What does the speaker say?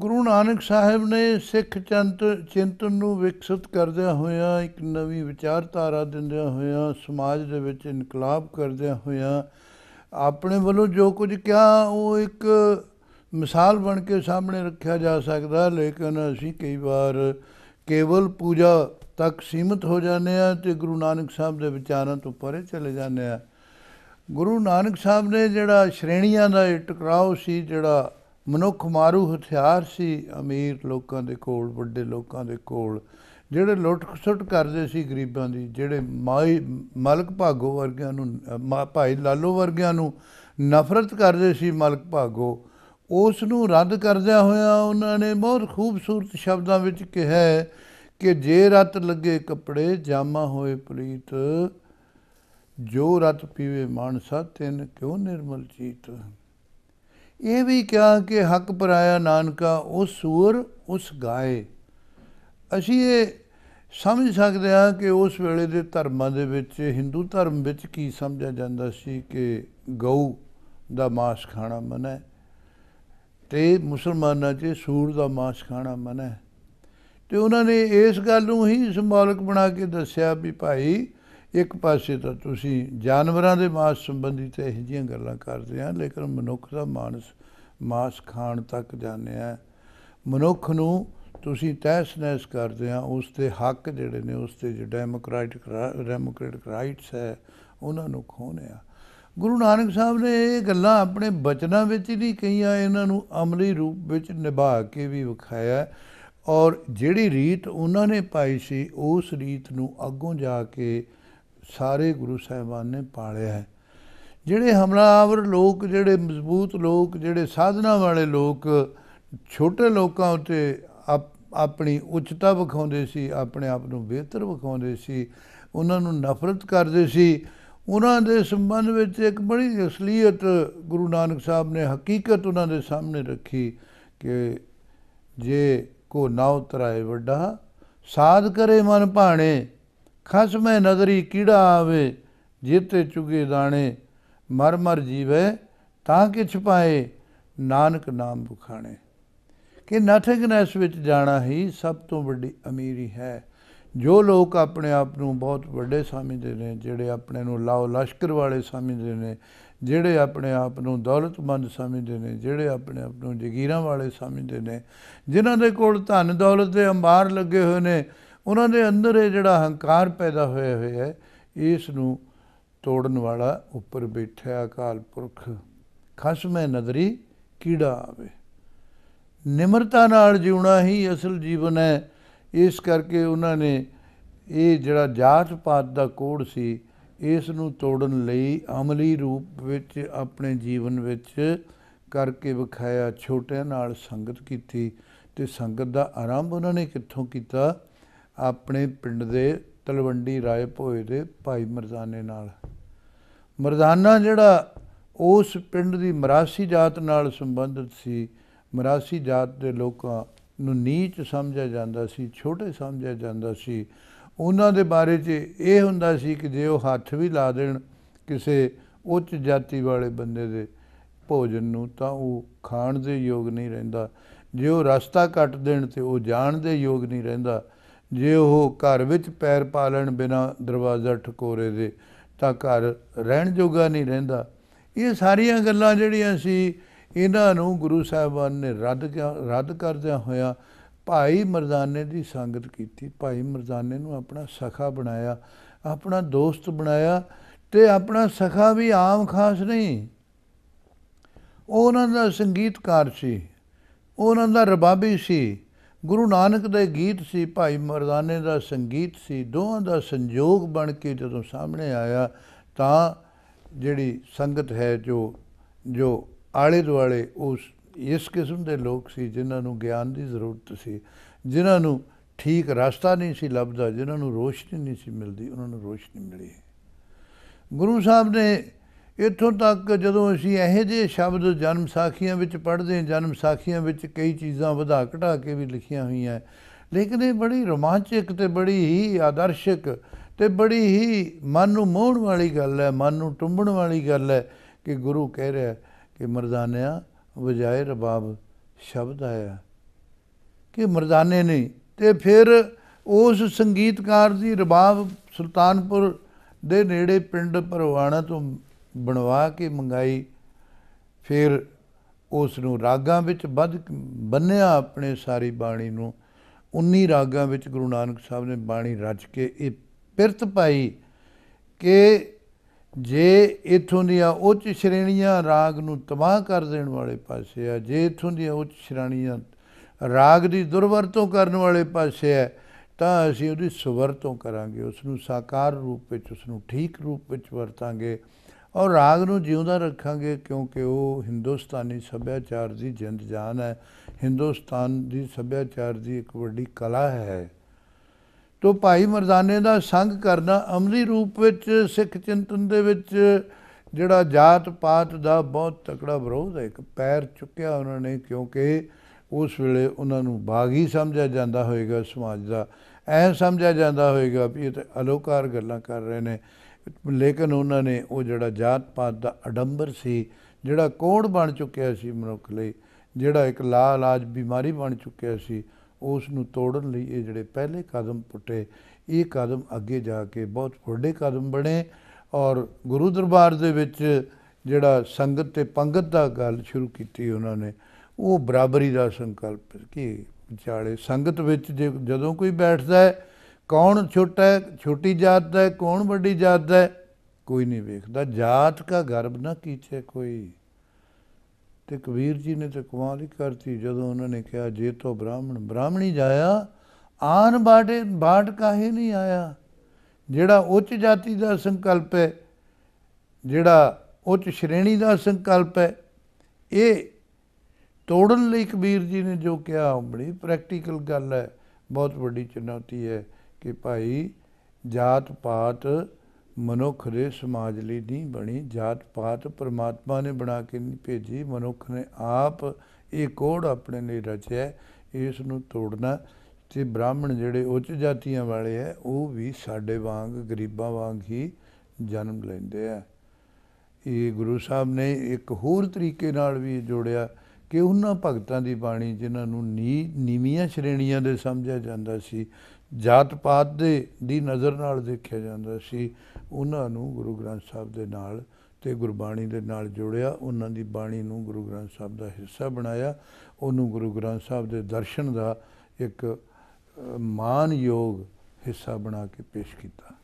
ਗੁਰੂ ਨਾਨਕ ਸਾਹਿਬ ਨੇ ਸਿੱਖ ਚੰਤ ਚਿੰਤਨ ਨੂੰ ਵਿਕਸਿਤ ਕਰਦਿਆਂ ਹੋਇਆਂ ਇੱਕ ਨਵੀਂ ਵਿਚਾਰਧਾਰਾ ਦਿੰਦਿਆਂ ਹੋਇਆਂ ਸਮਾਜ ਦੇ ਵਿੱਚ ਇਨਕਲਾਬ ਕਰਦਿਆਂ ਹੋਇਆਂ ਆਪਣੇ ਵੱਲੋਂ ਜੋ ਕੁਝ ਕਿਹਾ ਉਹ ਇੱਕ ਮਿਸਾਲ ਬਣ ਕੇ ਸਾਹਮਣੇ ਰੱਖਿਆ ਜਾ ਸਕਦਾ ਲੇਕਿਨ ਅਸੀਂ ਕਈ ਵਾਰ ਕੇਵਲ ਪੂਜਾ ਤੱਕ ਸੀਮਤ ਹੋ ਜਾਂਦੇ ਆ ਤੇ ਗੁਰੂ ਨਾਨਕ ਸਾਹਿਬ ਦੇ ਵਿਚਾਰਾਂ ਤੋਂ ਪਰੇ ਚਲੇ ਜਾਂਦੇ ਆ ਗੁਰੂ ਨਾਨਕ ਸਾਹਿਬ ਨੇ ਜਿਹੜਾ ਸ਼੍ਰੇਣੀਆਂ ਦਾ ਟਕਰਾਓ ਸੀ ਜਿਹੜਾ ਮਨੁੱਖ ਮਾਰੂ ਹਥਿਆਰ ਸੀ ਅਮੀਰ ਲੋਕਾਂ ਦੇ ਕੋਲ ਵੱਡੇ ਲੋਕਾਂ ਦੇ ਕੋਲ ਜਿਹੜੇ ਲੁੱਟ-ਖਸੁੱਟ ਕਰਦੇ ਸੀ ਗਰੀਬਾਂ ਦੀ ਜਿਹੜੇ ਮਾਈ ਮਲਕ ਭਾਗੋ ਵਰਗਿਆਂ ਨੂੰ ਭਾਈ ਲਾਲੋ ਵਰਗਿਆਂ ਨੂੰ ਨਫ਼ਰਤ ਕਰਦੇ ਸੀ ਮਲਕ ਭਾਗੋ ਉਸ ਨੂੰ ਰੱਦ ਕਰਦਿਆਂ ਹੋਇਆ ਉਹਨਾਂ ਨੇ ਬਹੁਤ ਖੂਬਸੂਰਤ ਸ਼ਬਦਾਂ ਵਿੱਚ ਕਿਹਾ ਕਿ ਜੇ ਰਤ ਲੱਗੇ ਕੱਪੜੇ ਜਾਮਾ ਹੋਏ ਪਲੀਤ ਜੋ ਰਤ ਪੀਵੇ ਮਾਨਸਾ ਤਿੰਨ ਕਿਉ ਨਿਰਮਲ ਚੀਤ ਇਹ ਵੀ ਕਿਹਾ ਕਿ ਹੱਕ ਪਰਾਇਆ ਨਾਨਕਾ ਉਸ ਸੂਰ ਉਸ ਗਾਏ ਅਸੀਂ ਇਹ ਸਮਝ ਸਕਦੇ ਹਾਂ ਕਿ ਉਸ ਵੇਲੇ ਦੇ ਧਰਮਾਂ ਦੇ ਵਿੱਚ ਹਿੰਦੂ ਧਰਮ ਵਿੱਚ ਕੀ ਸਮਝਿਆ ਜਾਂਦਾ ਸੀ ਕਿ ਗਊ ਦਾ ਮਾਸ ਖਾਣਾ ਮਨਾ ਤੇ ਮੁਸਲਮਾਨਾਂ 'ਚ ਸੂਰ ਦਾ ਮਾਸ ਖਾਣਾ ਮਨਾ ਤੇ ਉਹਨਾਂ ਨੇ ਇਸ ਗੱਲ ਨੂੰ ਹੀ ਸਿੰਬੋਲਿਕ ਬਣਾ ਕੇ ਦੱਸਿਆ ਵੀ ਭਾਈ ਇੱਕ ਪਾਸੇ ਤਾਂ ਤੁਸੀਂ ਜਾਨਵਰਾਂ ਦੇ ਮਾਸ ਸੰਬੰਧੀ ਤੇ ਇਹ ਜੀਆਂ ਗੱਲਾਂ ਕਰਦੇ ਆ ਲੇਕਿਨ ਮਨੁੱਖ ਦਾ ਮਾਨਸ ਮਾਸ ਖਾਣ ਤੱਕ ਜਾਂਦੇ ਆ ਮਨੁੱਖ ਨੂੰ ਤੁਸੀਂ ਤਹਿਸ ਨਹਿਸ ਕਰਦੇ ਆ ਉਸ ਤੇ ਹੱਕ ਜਿਹੜੇ ਨੇ ਉਸ ਤੇ ਜੋ ਡੈਮੋਕ੍ਰੈਟਿਕ ਡੈਮੋਕ੍ਰੈਟਿਕ ਰਾਈਟਸ ਹੈ ਉਹਨਾਂ ਨੂੰ ਖੋਹਣਿਆ ਗੁਰੂ ਨਾਨਕ ਸਾਹਿਬ ਨੇ ਇਹ ਗੱਲਾਂ ਆਪਣੇ ਬਚਨਾਂ ਵਿੱਚ ਹੀ ਨਹੀਂ ਕਹੀਆਂ ਇਹਨਾਂ ਨੂੰ ਅਮਲੀ ਰੂਪ ਵਿੱਚ ਨਿਭਾ ਕੇ ਵੀ ਵਿਖਾਇਆ ਔਰ ਜਿਹੜੀ ਰੀਤ ਉਹਨਾਂ ਨੇ ਪਾਈ ਸੀ ਉਸ ਰੀਤ ਨੂੰ ਅੱਗੋਂ ਜਾ ਕੇ ਸਾਰੇ ਗੁਰੂ ਸਾਹਿਬਾਨ ਨੇ ਪਾਲਿਆ ਹੈ ਜਿਹੜੇ ਹਮਲਾਵਰ ਲੋਕ ਜਿਹੜੇ ਮਜ਼ਬੂਤ ਲੋਕ ਜਿਹੜੇ ਸਾਧਨਾ ਵਾਲੇ ਲੋਕ ਛੋਟੇ ਲੋਕਾਂ ਉੱਤੇ ਆਪਣੀ ਉੱਚਤਾ ਵਿਖਾਉਂਦੇ ਸੀ ਆਪਣੇ ਆਪ ਨੂੰ ਬਿਹਤਰ ਵਿਖਾਉਂਦੇ ਸੀ ਉਹਨਾਂ ਨੂੰ ਨਫ਼ਰਤ ਕਰਦੇ ਸੀ ਉਹਨਾਂ ਦੇ ਸੰਬੰਧ ਵਿੱਚ ਇੱਕ ਬੜੀ ਅਸਲੀਅਤ ਗੁਰੂ ਨਾਨਕ ਸਾਹਿਬ ਨੇ ਹਕੀਕਤ ਉਹਨਾਂ ਦੇ ਸਾਹਮਣੇ ਰੱਖੀ ਕਿ ਜੇ ਕੋ ਨਾਉ ਤਰਾਏ ਵੱਡਾ ਸਾਧ ਕਰੇ ਮਨ ਭਾਣੇ ਖਸਮੇ ਨਜ਼ਰੀ ਕੀੜਾ ਆਵੇ ਜਿੱਤੇ ਚੁਗੇ ਦਾਣੇ ਮਰ ਮਰ ਜੀਵੇ ਤਾਂ ਕਿ ਛਪਾਏ ਨਾਨਕ ਨਾਮ ਬੁਖਾਣੇ ਕਿ ਨਥਿੰਗਨੈਸ ਵਿੱਚ ਜਾਣਾ ਹੀ ਸਭ ਤੋਂ ਵੱਡੀ ਅਮੀਰੀ ਹੈ ਜੋ ਲੋਕ ਆਪਣੇ ਆਪ ਨੂੰ ਬਹੁਤ ਵੱਡੇ ਸਮਝਦੇ ਨੇ ਜਿਹੜੇ ਆਪਣੇ ਨੂੰ ਲਾਓ ਲਸ਼ਕਰ ਵਾਲੇ ਸਮਝਦੇ ਨੇ ਜਿਹੜੇ ਆਪਣੇ ਆਪ ਨੂੰ ਦੌਲਤਮੰਦ ਸਮਝਦੇ ਨੇ ਜਿਹੜੇ ਆਪਣੇ ਆਪ ਨੂੰ ਜ਼ਗੀਰਾਂ ਵਾਲੇ ਸਮਝਦੇ ਨੇ ਜਿਨ੍ਹਾਂ ਦੇ ਕੋਲ ਧਨ ਦੌਲਤ ਦੇ ਅੰਬਾਰ ਲੱਗੇ ਹੋਏ ਨੇ ਉਹਨਾਂ ਦੇ ਅੰਦਰ ਇਹ ਜਿਹੜਾ ਹੰਕਾਰ ਪੈਦਾ ਹੋਇਆ ਹੋਇਆ ਹੈ ਇਸ ਨੂੰ ਤੋੜਨ ਵਾਲਾ ਉੱਪਰ ਬੈਠਿਆ ਅਕਾਲ ਪੁਰਖ ਖਸਮੇ ਨਦਰੀ ਕੀੜਾ ਆਵੇ ਨਿਮਰਤਾ ਨਾਲ ਜਿਉਣਾ ਹੀ ਅਸਲ ਜੀਵਨ ਹੈ ਇਸ ਕਰਕੇ ਉਹਨਾਂ ਨੇ ਇਹ ਜਿਹੜਾ ਜਾਤ ਪਾਤ ਦਾ ਕੋਡ ਸੀ ਇਸ ਨੂੰ ਤੋੜਨ ਲਈ ਅਮਲੀ ਰੂਪ ਵਿੱਚ ਆਪਣੇ ਜੀਵਨ ਵਿੱਚ ਕਰਕੇ ਵਿਖਾਇਆ ਛੋਟਿਆਂ ਨਾਲ ਸੰਗਤ ਕੀਤੀ ਤੇ ਸੰਗਤ ਦਾ ਆਰੰਭ ਉਹਨਾਂ ਨੇ ਕਿੱਥੋਂ ਕੀਤਾ ਆਪਣੇ ਪਿੰਡ ਦੇ ਤਲਵੰਡੀ ਰਾਏ ਭੋਏ ਦੇ ਭਾਈ ਮਰਦਾਨੇ ਨਾਲ ਮਰਦਾਨਾ ਜਿਹੜਾ ਉਸ ਪਿੰਡ ਦੀ ਮਰਾਸੀ ਜਾਤ ਨਾਲ ਸੰਬੰਧਿਤ ਸੀ ਮਰਾਸੀ ਜਾਤ ਦੇ ਲੋਕਾਂ ਨੂੰ ਨੀਚ ਸਮਝਿਆ ਜਾਂਦਾ ਸੀ ਛੋਟੇ ਸਮਝਿਆ ਜਾਂਦਾ ਸੀ ਉਹਨਾਂ ਦੇ ਬਾਰੇ 'ਚ ਇਹ ਹੁੰਦਾ ਸੀ ਕਿ ਜੇ ਉਹ ਹੱਥ ਵੀ ਲਾ ਦੇਣ ਕਿਸੇ ਉੱਚ ਜਾਤੀ ਵਾਲੇ ਬੰਦੇ ਦੇ ਭੋਜਨ ਨੂੰ ਤਾਂ ਉਹ ਖਾਣ ਦੇ ਯੋਗ ਨਹੀਂ ਰਹਿੰਦਾ ਜੇ ਉਹ ਰਸਤਾ ਕੱਟ ਦੇਣ ਤੇ ਉਹ ਜਾਣ ਦੇ ਯੋਗ ਨਹੀਂ ਰਹਿੰਦਾ ਜੇ ਉਹ ਘਰ ਵਿੱਚ ਪੈਰ ਪਾਲਣ ਬਿਨਾ ਦਰਵਾਜ਼ਾ ਠਕੋਰੇ ਦੇ ਤਾਂ ਘਰ ਰਹਿਣ ਜੋਗਾ ਨਹੀਂ ਰਹਿੰਦਾ ਇਹ ਸਾਰੀਆਂ ਗੱਲਾਂ ਜਿਹੜੀਆਂ ਸੀ ਇਹਨਾਂ ਨੂੰ ਗੁਰੂ ਸਾਹਿਬਾਨ ਨੇ ਰੱਦ ਰੱਦ ਕਰਦਿਆਂ ਹੋਇਆ ਭਾਈ ਮਰਦਾਨੇ ਦੀ ਸੰਗਤ ਕੀਤੀ ਭਾਈ ਮਰਦਾਨੇ ਨੂੰ ਆਪਣਾ ਸਖਾ ਬਣਾਇਆ ਆਪਣਾ ਦੋਸਤ ਬਣਾਇਆ ਤੇ ਆਪਣਾ ਸਖਾ ਵੀ ਆਮ ਖਾਸ ਨਹੀਂ ਉਹਨਾਂ ਦਾ ਸੰਗੀਤਕਾਰ ਸੀ ਉਹਨਾਂ ਦਾ ਰਬਾਬੀ ਸੀ ਗੁਰੂ ਨਾਨਕ ਦੇ ਗੀਤ ਸੀ ਭਾਈ ਮਰਦਾਨੇ ਦਾ ਸੰਗੀਤ ਸੀ ਦੋਹਾਂ ਦਾ ਸੰਜੋਗ ਬਣ ਕੇ ਜਦੋਂ ਸਾਹਮਣੇ ਆਇਆ ਤਾਂ ਜਿਹੜੀ ਸੰਗਤ ਹੈ ਜੋ ਜੋ ਆਲੇ ਦੁਆਲੇ ਉਸ ਇਸ ਕਿਸਮ ਦੇ ਲੋਕ ਸੀ ਜਿਨ੍ਹਾਂ ਨੂੰ ਗਿਆਨ ਦੀ ਜ਼ਰੂਰਤ ਸੀ ਜਿਨ੍ਹਾਂ ਨੂੰ ਠੀਕ ਰਸਤਾ ਨਹੀਂ ਸੀ ਲੱਭਦਾ ਜਿਨ੍ਹਾਂ ਨੂੰ ਰੋਸ਼ਨੀ ਨਹੀਂ ਸੀ ਮਿਲਦੀ ਉਹਨਾਂ ਨੂੰ ਰੋਸ਼ਨੀ ਮਿਲੀ ਗੁਰੂ ਸਾਹਿਬ ਨੇ ਇਥੋਂ ਤੱਕ ਜਦੋਂ ਅਸੀਂ ਇਹੋ ਜਿਹੇ ਸ਼ਬਦ ਜਨਮ ਸਾਖੀਆਂ ਵਿੱਚ ਪੜ੍ਹਦੇ ਹਾਂ ਜਨਮ ਸਾਖੀਆਂ ਵਿੱਚ ਕਈ ਚੀਜ਼ਾਂ ਵਧਾ ਘਟਾ ਕੇ ਵੀ ਲਿਖੀਆਂ ਹੋਈਆਂ ਲੇਕਿਨ ਇਹ ਬੜੀ ਰੋਮਾਂਚਕ ਤੇ ਬੜੀ ਹੀ ਆਦਰਸ਼ਕ ਤੇ ਬੜੀ ਹੀ ਮਨ ਨੂੰ ਮੋਹਣ ਵਾਲੀ ਗੱਲ ਹੈ ਮਨ ਨੂੰ ਟੁੰਬਣ ਵਾਲੀ ਗੱਲ ਹੈ ਕਿ ਗੁਰੂ ਕਹਿ ਰਿਹਾ ਕਿ ਮਰਦਾਨਿਆਂ ਵਜਾਏ ਰਬਾਬ ਸ਼ਬਦ ਆਇਆ ਕਿ ਮਰਦਾਨੇ ਨੇ ਤੇ ਫਿਰ ਉਸ ਸੰਗੀਤਕਾਰ ਦੀ ਰਬਾਬ ਸੁਲਤਾਨਪੁਰ ਦੇ ਨੇੜੇ ਪਿੰਡ ਪਰਵਾਣਾ ਤੋਂ ਬਣਵਾ ਕੇ ਮੰਗਾਈ ਫਿਰ ਉਸ ਨੂੰ ਰਾਗਾਂ ਵਿੱਚ ਬੱਧ ਬੰਨਿਆ ਆਪਣੇ ਸਾਰੀ ਬਾਣੀ ਨੂੰ 19 ਰਾਗਾਂ ਵਿੱਚ ਗੁਰੂ ਨਾਨਕ ਸਾਹਿਬ ਨੇ ਬਾਣੀ ਰਚ ਕੇ ਇਹ ਪਿਰਤ ਪਾਈ ਕਿ ਜੇ ਇਥੋਂ ਦੀਆਂ ਉੱਚ ਸ਼੍ਰੇਣੀਆਂ ਰਾਗ ਨੂੰ ਤਬਾਹ ਕਰ ਦੇਣ ਵਾਲੇ ਪਾਸੇ ਆ ਜੇ ਇਥੋਂ ਦੀਆਂ ਉੱਚ ਸ਼੍ਰੇਣੀਆਂ ਰਾਗ ਦੀ ਦੁਰਵਰਤੋਂ ਕਰਨ ਵਾਲੇ ਪਾਸੇ ਆ ਤਾਂ ਅਸੀਂ ਉਹਦੀ ਸਵਰਤੋਂ ਕਰਾਂਗੇ ਉਸ ਨੂੰ ਸਾਕਾਰ ਰੂਪ ਵਿੱਚ ਉਸ ਨੂੰ ਠੀਕ ਰੂਪ ਵਿੱਚ ਵਰਤਾਂਗੇ ਔਰ ਰਾਗ ਨੂੰ ਜਿਉਂਦਾ ਰੱਖਾਂਗੇ ਕਿਉਂਕਿ ਉਹ ਹਿੰਦੁਸਤਾਨੀ ਸੱਭਿਆਚਾਰ ਦੀ ਜਿੰਦ ਜਾਨ ਹੈ ਹਿੰਦੁਸਤਾਨ ਦੀ ਸੱਭਿਆਚਾਰ ਦੀ ਇੱਕ ਵੱਡੀ ਕਲਾ ਹੈ ਤੋ ਭਾਈ ਮਰਦਾਨੇ ਦਾ ਸੰਗ ਕਰਨਾ ਅਮਲੀ ਰੂਪ ਵਿੱਚ ਸਿੱਖ ਚਿੰਤਨ ਦੇ ਵਿੱਚ ਜਿਹੜਾ ਜਾਤ ਪਾਤ ਦਾ ਬਹੁਤ ਤਕੜਾ ਵਿਰੋਧ ਹੈ ਇੱਕ ਪੈਰ ਚੁੱਕਿਆ ਉਹਨਾਂ ਨੇ ਕਿਉਂਕਿ ਉਸ ਵੇਲੇ ਉਹਨਾਂ ਨੂੰ ਬਾਗੀ ਸਮਝਿਆ ਜਾਂਦਾ ਹੋਵੇਗਾ ਸਮਾਜ ਦਾ ਐ ਸਮਝਿਆ ਜਾਂਦਾ ਹੋਵੇਗਾ ਵੀ ਇਹ ਤੇ ਅਲੋਕਾਰ ਗੱਲਾਂ ਕਰ ਰਹੇ ਨੇ ਲੇਕਿਨ ਉਹਨਾਂ ਨੇ ਉਹ ਜਿਹੜਾ ਜਾਤ ਪਾਤ ਦਾ ਅਡੰਬਰ ਸੀ ਜਿਹੜਾ ਕੋੜ ਬਣ ਚੁੱਕਿਆ ਸੀ ਮਨੁੱਖ ਲਈ ਜਿਹੜਾ ਇੱਕ ਲਾਜ ਬਿਮਾਰੀ ਬਣ ਚੁੱਕਿਆ ਸੀ ਉਸ ਨੂੰ ਤੋੜਨ ਲਈ ਇਹ ਜਿਹੜੇ ਪਹਿਲੇ ਕਦਮ ਪੁੱਟੇ ਇਹ ਕਦਮ ਅੱਗੇ ਜਾ ਕੇ ਬਹੁਤ ਵੱਡੇ ਕਦਮ ਬਣੇ ਔਰ ਗੁਰੂ ਦਰਬਾਰ ਦੇ ਵਿੱਚ ਜਿਹੜਾ ਸੰਗਤ ਤੇ ਪੰਗਤ ਦਾ ਗੱਲ ਸ਼ੁਰੂ ਕੀਤੀ ਉਹਨਾਂ ਨੇ ਉਹ ਬਰਾਬਰੀ ਦਾ ਸੰਕਲਪ ਕਿ ਵਿਚਾਲੇ ਸੰਗਤ ਵਿੱਚ ਜਦੋਂ ਕੋਈ ਬੈਠਦਾ ਹੈ ਕੌਣ ਛੋਟਾ ਛੋਟੀ ਜਾਤ ਦਾ ਕੌਣ ਵੱਡੀ ਜਾਤ ਦਾ ਕੋਈ ਨਹੀਂ ਵੇਖਦਾ ਜਾਤ ਦਾ ਗਰਭ ਨਾ ਕੀਚੇ ਕੋਈ ਤੇ ਕਬੀਰ ਜੀ ਨੇ ਤੇ ਕਮਾਲ ਹੀ ਕਰਤੀ ਜਦੋਂ ਉਹਨਾਂ ਨੇ ਕਿਹਾ ਜੇ ਤੋ ਬ੍ਰਾਹਮਣ ਬ੍ਰਾਹਮਣੀ ਜਾਇਆ ਆਨ ਬਾਟੇ ਬਾਟ ਕਾਹੇ ਨਹੀਂ ਆਇਆ ਜਿਹੜਾ ਉੱਚ ਜਾਤੀ ਦਾ ਸੰਕਲਪ ਹੈ ਜਿਹੜਾ ਉੱਚ ਸ਼੍ਰੇਣੀ ਦਾ ਸੰਕਲਪ ਹੈ ਇਹ ਤੋੜਨ ਲਈ ਕਬੀਰ ਜੀ ਨੇ ਜੋ ਕਿਹਾ ਬੜੀ ਪ੍ਰੈਕਟੀਕਲ ਗੱਲ ਹੈ ਬਹੁਤ ਵੱਡੀ ਚੁਣੌਤੀ ਹੈ ਕਿ ਭਾਈ ਜਾਤ ਪਾਤ ਮਨੁੱਖ ਦੇ ਸਮਾਜ ਲਈ ਨਹੀਂ ਬਣੀ ਜਾਤ ਪਾਤ ਪਰਮਾਤਮਾ ਨੇ ਬਣਾ ਕੇ ਨਹੀਂ ਭੇਜੀ ਮਨੁੱਖ ਨੇ ਆਪ ਇਹ ਕੋਡ ਆਪਣੇ ਲਈ ਰਚਿਆ ਇਸ ਨੂੰ ਤੋੜਨਾ ਤੇ ਬ੍ਰਾਹਮਣ ਜਿਹੜੇ ਉੱਚ ਜਾਤੀਆਂ ਵਾਲੇ ਐ ਉਹ ਵੀ ਸਾਡੇ ਵਾਂਗ ਗਰੀਬਾਂ ਵਾਂਗ ਹੀ ਜਨਮ ਲੈਂਦੇ ਆ ਇਹ ਗੁਰੂ ਸਾਹਿਬ ਨੇ ਇੱਕ ਹੋਰ ਤਰੀਕੇ ਨਾਲ ਵੀ ਜੋੜਿਆ ਕਿ ਉਹਨਾਂ ਭਗਤਾਂ ਦੀ ਬਾਣੀ ਜਿਨ੍ਹਾਂ ਨੂੰ ਨੀ ਨੀਵੀਆਂ ਸ਼੍ਰੇਣੀਆਂ ਦੇ ਸਮਝਿਆ ਜਾਂਦਾ ਸੀ ਜਾਤ ਪਾਤ ਦੇ ਦੀ ਨਜ਼ਰ ਨਾਲ ਦੇਖਿਆ ਜਾਂਦਾ ਸੀ ਉਹਨਾਂ ਨੂੰ ਗੁਰੂ ਗ੍ਰੰਥ ਸਾਹਿਬ ਦੇ ਨਾਲ ਤੇ ਗੁਰਬਾਣੀ ਦੇ ਨਾਲ ਜੋੜਿਆ ਉਹਨਾਂ ਦੀ ਬਾਣੀ ਨੂੰ ਗੁਰੂ ਗ੍ਰੰਥ ਸਾਹਿਬ ਦਾ ਹਿੱਸਾ ਬਣਾਇਆ ਉਹਨੂੰ ਗੁਰੂ ਗ੍ਰੰਥ ਸਾਹਿਬ ਦੇ ਦਰਸ਼ਨ ਦਾ ਇੱਕ ਮਾਨਯੋਗ ਹਿੱਸਾ ਬਣਾ ਕੇ ਪੇਸ਼ ਕੀਤਾ